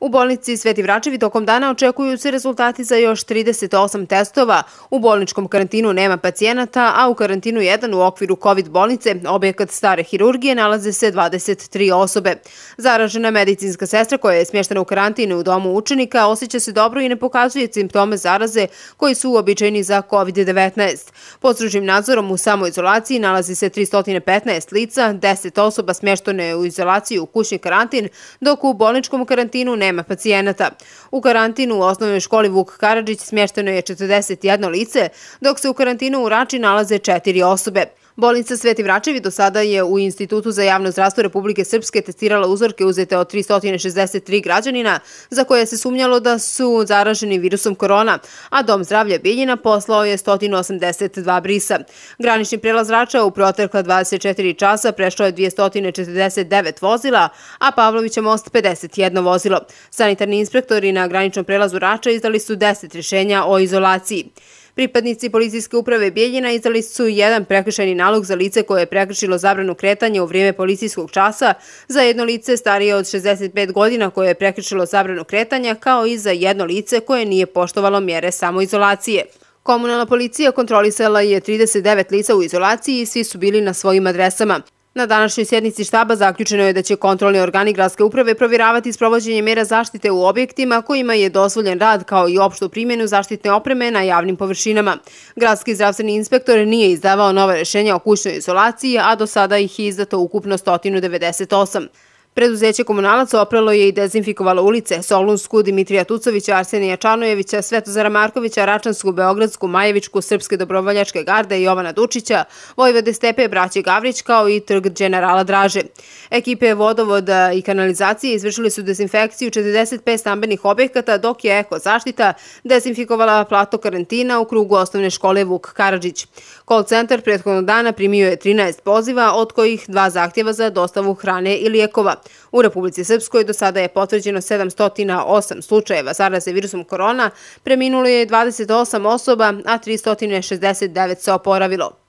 U bolnici Sveti Vračevi tokom dana očekuju se rezultati za još 38 testova. U bolničkom karantinu nema pacijenata, a u karantinu 1 u okviru COVID bolnice, objekat stare hirurgije, nalaze se 23 osobe. Zaražena medicinska sestra koja je smještena u karantinu u domu učenika osjeća se dobro i ne pokazuje simptome zaraze koji su uobičajeni za COVID-19. Pod sružim nadzorom u samoizolaciji nalazi se 315 lica, 10 osoba smještene u izolaciju u kućni karantin, dok u bolničkom karantinu nema nema pacijenata. U karantinu u osnovnoj školi Vuk Karadžić smješteno je 41 lice, dok se u karantinu u Rači nalaze četiri osobe. Bolnica Sveti Vračevi do sada je u Institutu za javno zdravstvo Republike Srpske testirala uzorke uzete od 363 građanina za koje se sumnjalo da su zaraženi virusom korona, a Dom zdravlja Biljina poslao je 182 brisa. Granični prelaz Rača u protekla 24 časa prešlo je 249 vozila, a Pavlovića most 51 vozilo. Sanitarni inspektori na graničnom prelazu Rača izdali su 10 rješenja o izolaciji. Pripadnici Policijske uprave Bijeljina izdali su jedan prekrišeni nalog za lice koje je prekrišilo zabranu kretanja u vrijeme policijskog časa, za jedno lice starije od 65 godina koje je prekrišilo zabranu kretanja, kao i za jedno lice koje nije poštovalo mjere samoizolacije. Komunalna policija kontrolisala je 39 lica u izolaciji i svi su bili na svojim adresama. Na današnjoj sjednici štaba zaključeno je da će kontrolni organi gradske uprave provjeravati isprovođenje mera zaštite u objektima kojima je dozvoljen rad kao i opštu primjenu zaštitne opreme na javnim površinama. Gradski zdravstveni inspektor nije izdavao nove rešenja o kućnoj izolaciji, a do sada ih je izdato ukupno 198. Preduzeće komunalaca opralo je i dezinfikovalo ulice Solunsku, Dimitrija Tucovića, Arsenija Čanojevića, Svetozara Markovića, Račansku, Beogradsku, Majevičku, Srpske dobrovaljačke garde i Jovana Dučića, Vojvode Stepe, braće Gavrić kao i trg generala Draže. Ekipe vodovoda i kanalizacije izvršili su dezinfekciju 45 stambenih objekata dok je Eko zaštita dezinfikovala plato karantina u krugu osnovne škole Vuk Karadžić. Call center prethodnog dana primio je 13 poziva od kojih dva zahtjeva za dostavu hrane ili lijekova. U Republici Srpskoj do sada je potvrđeno 708 slučajeva zaraze virusom korona, preminulo je 28 osoba, a 369 se oporavilo.